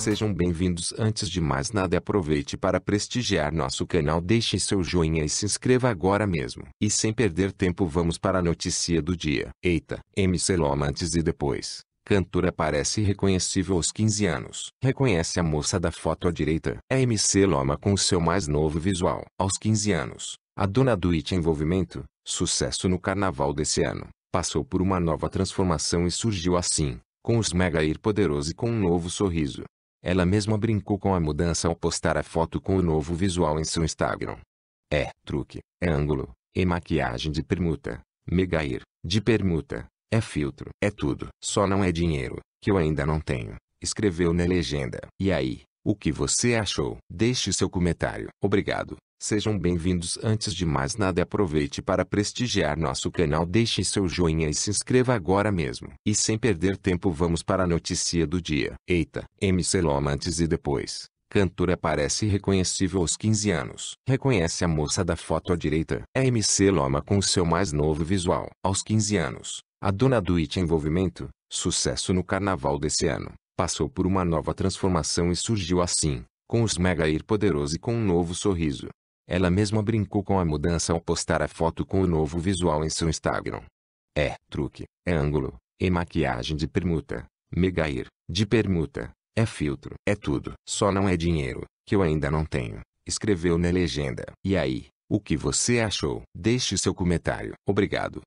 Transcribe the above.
Sejam bem-vindos. Antes de mais nada, aproveite para prestigiar nosso canal. Deixe seu joinha e se inscreva agora mesmo. E sem perder tempo, vamos para a notícia do dia. Eita, MC Loma antes e depois. Cantora parece reconhecível aos 15 anos. Reconhece a moça da foto à direita. É MC Loma com seu mais novo visual. Aos 15 anos, a dona do It Envolvimento, sucesso no carnaval desse ano, passou por uma nova transformação e surgiu assim, com os mega ir poderoso e com um novo sorriso. Ela mesma brincou com a mudança ao postar a foto com o novo visual em seu Instagram. É truque, é ângulo, é maquiagem de permuta, megair, de permuta, é filtro, é tudo. Só não é dinheiro, que eu ainda não tenho, escreveu na legenda. E aí, o que você achou? Deixe seu comentário. Obrigado. Sejam bem-vindos. Antes de mais nada, aproveite para prestigiar nosso canal. Deixe seu joinha e se inscreva agora mesmo. E sem perder tempo, vamos para a notícia do dia. Eita, MC Loma antes e depois. Cantora parece reconhecível aos 15 anos. Reconhece a moça da foto à direita. É MC Loma com seu mais novo visual. Aos 15 anos, a dona do It Envolvimento, sucesso no carnaval desse ano, passou por uma nova transformação e surgiu assim, com os mega ir poderoso e com um novo sorriso. Ela mesma brincou com a mudança ao postar a foto com o novo visual em seu Instagram. É truque, é ângulo, é maquiagem de permuta, mega ir, de permuta, é filtro, é tudo. Só não é dinheiro, que eu ainda não tenho, escreveu na legenda. E aí, o que você achou? Deixe seu comentário. Obrigado.